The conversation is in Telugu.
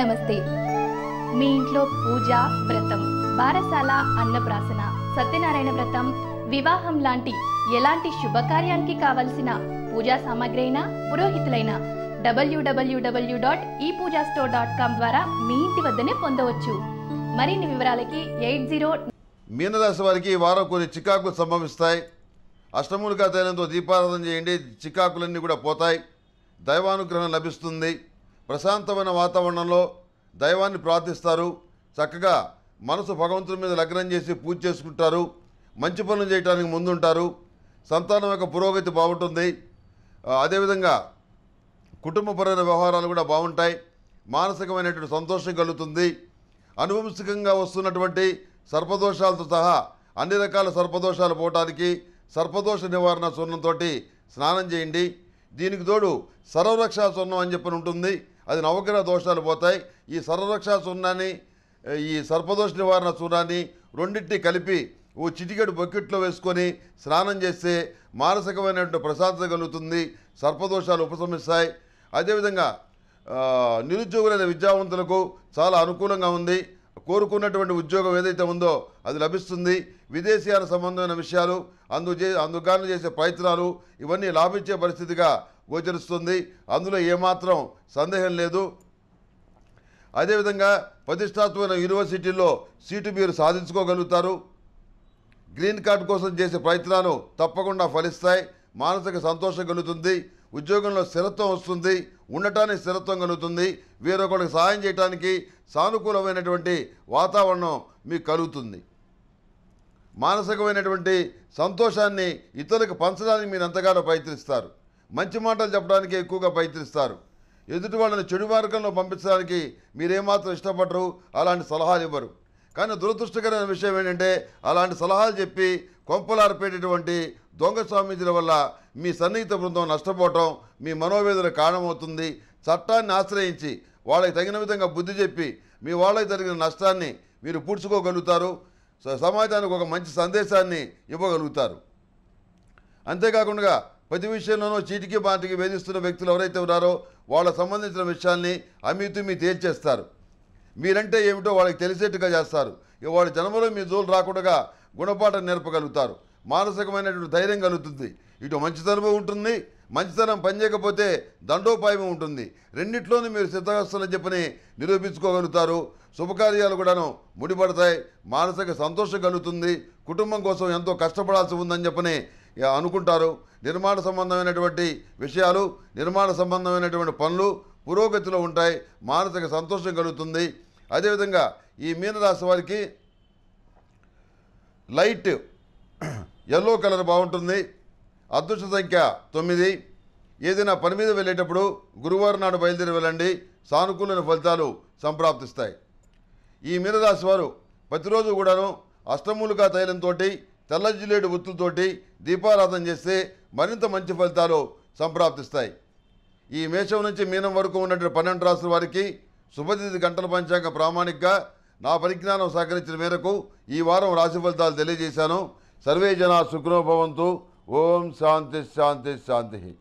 నమస్తే మీ ఇంట్లో పూజ వ్రతం బారసాల అన్నప్రాసన సత్యనారాయణ వ్రతం వివాహం లాంటి ఎలాంటి శుభకార్యానికి కావలసిన పూజా సామాగ్రి అయినా పురోహితులైన డబ్ల్యూడబ్ల్యూడబ్ల్యూ డాట్ ఈ పూజా స్టోర్ డాట్ కామ్ ద్వారా మీ ఇంటి వద్దనే పొందవచ్చు మరిన్ని వివరాలకి ఎయిట్ జీరో మీనరాశి వారికి వారం కొన్ని చికాకులు సంభవిస్తాయి అష్టములు తైలంతో దీపారాధన చేయండి చికాకులన్నీ కూడా పోతాయి దైవానుగ్రహం లభిస్తుంది ప్రశాంతమైన వాతావరణంలో దైవాన్ని ప్రార్థిస్తారు చక్కగా మనసు భగవంతుని మీద లగ్నం చేసి పూజ చేసుకుంటారు మంచి పనులు చేయడానికి ముందుంటారు సంతానం యొక్క పురోగతి బాగుంటుంది అదేవిధంగా కుటుంబపరమైన వ్యవహారాలు కూడా బాగుంటాయి మానసికమైనటువంటి సంతోషం కలుగుతుంది అనువంశికంగా వస్తున్నటువంటి సర్పదోషాలతో సహా అన్ని రకాల సర్పదోషాలు పోవటానికి సర్పదోష నివారణ సున్నంతో స్నానం చేయండి దీనికి తోడు సర్వరక్షా స్వర్ణం అని చెప్పని ఉంటుంది అది నవగ్రహ దోషాలు పోతాయి ఈ సర్వరక్ష సున్నాని ఈ సర్పదోష నివారణ సున్నాని రెండింటినీ కలిపి ఓ చిటికెడు బకెట్లో వేసుకొని స్నానం చేస్తే మానసికమైనటువంటి ప్రశాంతత కలుగుతుంది సర్పదోషాలు ఉపశమిస్తాయి అదేవిధంగా నిరుద్యోగులైన విద్యావంతులకు చాలా అనుకూలంగా ఉంది కోరుకున్నటువంటి ఉద్యోగం ఏదైతే ఉందో అది లభిస్తుంది విదేశీయాల సంబంధమైన విషయాలు అందుచే అందుగాను చేసే ప్రయత్నాలు ఇవన్నీ లాభించే పరిస్థితిగా గోచరిస్తుంది అందులో ఏమాత్రం సందేహం లేదు అదేవిధంగా ప్రతిష్టాత్మైన యూనివర్సిటీల్లో సీటు మీరు సాధించుకోగలుగుతారు గ్రీన్ కార్డు కోసం చేసే ప్రయత్నాలు తప్పకుండా ఫలిస్తాయి మానసిక సంతోషం కలుగుతుంది ఉద్యోగంలో స్థిరత్వం వస్తుంది ఉండటానికి స్థిరత్వం కలుగుతుంది వేరొకరికి సహాయం చేయడానికి సానుకూలమైనటువంటి వాతావరణం మీకు కలుగుతుంది మానసికమైనటువంటి సంతోషాన్ని ఇతరులకు పంచడానికి మీరు ఎంతగానో ప్రయత్నిస్తారు మంచి మాటలు చెప్పడానికి ఎక్కువగా ప్రయత్నిస్తారు ఎదుటి వాళ్ళని చెడు మార్గంలో పంపించడానికి మీరేమాత్రం ఇష్టపడరు అలాంటి సలహాలు ఇవ్వరు కానీ దురదృష్టకరమైన విషయం ఏంటంటే అలాంటి సలహాలు చెప్పి కొంపలార్పేటటువంటి దొంగ స్వామీజీల వల్ల మీ సన్నిహిత బృందం నష్టపోవటం మీ మనోవేదన కారణమవుతుంది చట్టాన్ని ఆశ్రయించి వాళ్ళకి తగిన విధంగా బుద్ధి చెప్పి మీ వాళ్ళకి జరిగిన నష్టాన్ని మీరు పూడ్చుకోగలుగుతారు సమాజానికి ఒక మంచి సందేశాన్ని ఇవ్వగలుగుతారు అంతేకాకుండా ప్రతి విషయంలోనూ చీటికి బాటికి వేధిస్తున్న వ్యక్తులు ఎవరైతే ఉన్నారో వాళ్ళకు సంబంధించిన విషయాల్ని అమితుమి తేల్చేస్తారు మీరంటే ఏమిటో వాళ్ళకి తెలిసేట్టుగా చేస్తారు వాళ్ళ జన్మలో మీ జోలు రాకుండా గుణపాఠం నేర్పగలుగుతారు మానసికమైనటువంటి ధైర్యం కలుగుతుంది ఇటు మంచితనమే ఉంటుంది మంచితనం పనిచేయకపోతే దండోపాయం ఉంటుంది రెండిట్లోనూ మీరు సిద్ధహస్తులని చెప్పని నిరూపించుకోగలుగుతారు శుభకార్యాలు కూడాను ముడిపడతాయి మానసిక సంతోషం కలుగుతుంది కుటుంబం కోసం ఎంతో కష్టపడాల్సి ఉందని చెప్పని అనుకుంటారు నిర్మాణ సంబంధమైనటువంటి విషయాలు నిర్మాణ సంబంధమైనటువంటి పనులు పురోగతిలో ఉంటాయి మానసిక సంతోషం కలుగుతుంది అదేవిధంగా ఈ మీనరాశి వారికి లైట్ ఎల్లో కలర్ బాగుంటుంది అదృష్ట సంఖ్య తొమ్మిది ఏదైనా పని మీద వెళ్ళేటప్పుడు గురువారం నాడు బయలుదేరి వెళ్ళండి సానుకూలమైన ఫలితాలు సంప్రాప్తిస్తాయి ఈ మీనరాశి వారు ప్రతిరోజు కూడాను అష్టమూలుగా తైలంతో తెల్లజిల్లేడు ఒత్తులతోటి దీపారాధన చేస్తే మరింత మంచి ఫలితాలు సంప్రాప్తిస్తాయి ఈ మేషం నుంచి మీనం వరకు ఉన్నటువంటి పన్నెండు రాసుల వారికి శుభతిథి గంటల పంచాంగ ప్రామాణికగా నా పరిజ్ఞానం సహకరించిన మేరకు ఈ వారం రాశి ఫలితాలు తెలియజేశాను సర్వే జన సుఖనోభవంతు ఓం శాంతి శాంతి శాంతి